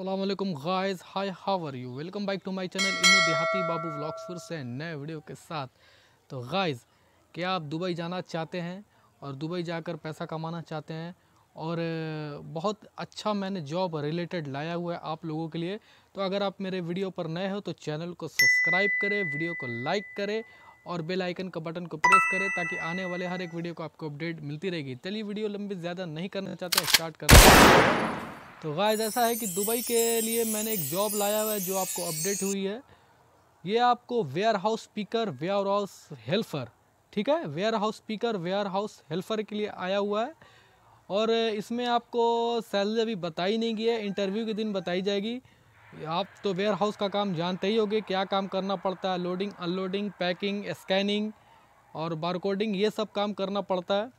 अल्लाम guys hi how are you welcome back to my channel in Dehati Babu blogs फिर से नए वीडियो के साथ तो गाइज क्या आप दुबई जाना चाहते हैं और दुबई जाकर पैसा कमाना चाहते हैं और बहुत अच्छा मैंने जॉब रिलेटेड लाया हुआ है आप लोगों के लिए तो अगर आप मेरे वीडियो पर नए हो तो चैनल को सब्सक्राइब करें वीडियो को लाइक करें और बेल आइकन का बटन को प्रेस करें ताकि आने वाले हर एक वीडियो को आपको अपडेट मिलती रहेगी चलिए वीडियो लंबी ज़्यादा नहीं करना चाहते स्टार्ट करते तो गाइस ऐसा है कि दुबई के लिए मैंने एक जॉब लाया हुआ है जो आपको अपडेट हुई है ये आपको warehouse speaker warehouse helper ठीक है warehouse speaker warehouse helper के लिए आया हुआ है और इसमें आपको सैलरी अभी बताई नहीं गई है इंटरव्यू के दिन बताई जाएगी आप तो वेयर हाउस का काम जानते ही होंगे क्या काम करना पड़ता है लोडिंग अनलोडिंग पैकिंग स्कैनिंग और बारकोडिंग ये सब काम करना पड़ता है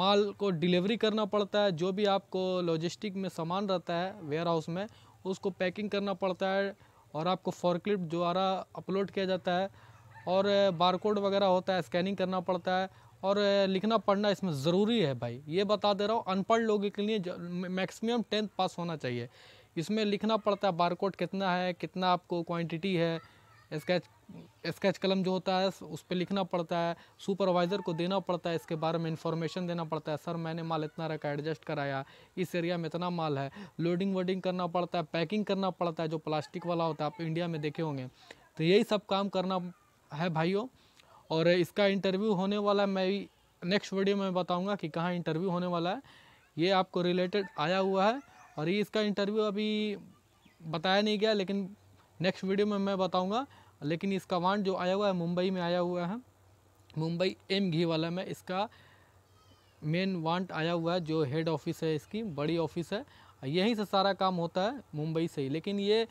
माल को डिलीवरी करना पड़ता है जो भी आपको लॉजिस्टिक में सामान रहता है वेयर हाउस में उसको पैकिंग करना पड़ता है और आपको फॉरक्लिप द्वारा अपलोड किया जाता है और बारकोड वगैरह होता है स्कैनिंग करना पड़ता है और लिखना पढ़ना इसमें ज़रूरी है भाई ये बता दे रहा हूँ अनपढ़ लोगों के लिए मैक्सिमम टेंथ पास होना चाहिए इसमें लिखना पड़ता है बारकोड कितना है कितना आपको क्वांटिटी है स्केच स्केच कलम जो होता है उस पर लिखना पड़ता है सुपरवाइज़र को देना पड़ता है इसके बारे में इन्फॉर्मेशन देना पड़ता है सर मैंने माल इतना रखा एडजस्ट कराया इस एरिया में इतना माल है लोडिंग वोडिंग करना पड़ता है पैकिंग करना पड़ता है जो प्लास्टिक वाला होता है आप इंडिया में देखे होंगे तो यही सब काम करना है भाइयों और इसका इंटरव्यू होने वाला मैं नेक्स्ट वीडियो में बताऊँगा कि कहाँ इंटरव्यू होने वाला है ये आपको रिलेटेड आया हुआ है और ये इसका इंटरव्यू अभी बताया नहीं गया लेकिन नेक्स्ट वीडियो में मैं बताऊँगा लेकिन इसका वांट जो आया हुआ है मुंबई में आया हुआ है मुंबई एम घी वाला में इसका मेन वांट आया हुआ है जो हेड ऑफिस है इसकी बड़ी ऑफिस है यहीं से सारा काम होता है मुंबई से ही लेकिन ये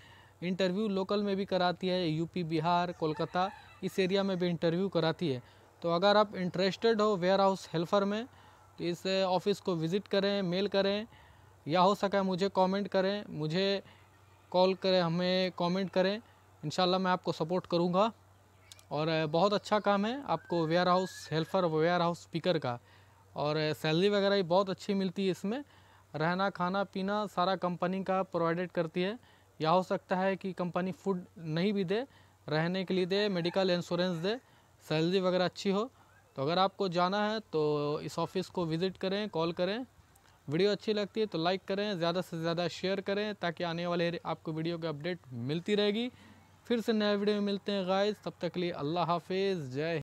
इंटरव्यू लोकल में भी कराती है यूपी बिहार कोलकाता इस एरिया में भी इंटरव्यू कराती है तो अगर आप इंटरेस्टेड हो वेयर हाउस हेल्पर में तो इस ऑफिस को विज़िट करें मेल करें या हो सका मुझे कमेंट करें मुझे कॉल करें हमें कमेंट करें इन मैं आपको सपोर्ट करूँगा और बहुत अच्छा काम है आपको warehouse helper warehouse speaker का और सैलरी वगैरह भी बहुत अच्छी मिलती है इसमें रहना खाना पीना सारा कंपनी का प्रोवाइडेड करती है या हो सकता है कि कंपनी फूड नहीं भी दे रहने के लिए दे मेडिकल इंश्योरेंस दे सैलरी वगैरह अच्छी हो तो अगर आपको जाना है तो इस ऑफिस को विज़िट करें कॉल करें वीडियो अच्छी लगती है तो लाइक करें ज़्यादा से ज़्यादा शेयर करें ताकि आने वाले आपको वीडियो की अपडेट मिलती रहेगी फिर से नए वीडियो में मिलते हैं गाइस तब तक लिए अल्लाह हाफिज़ जय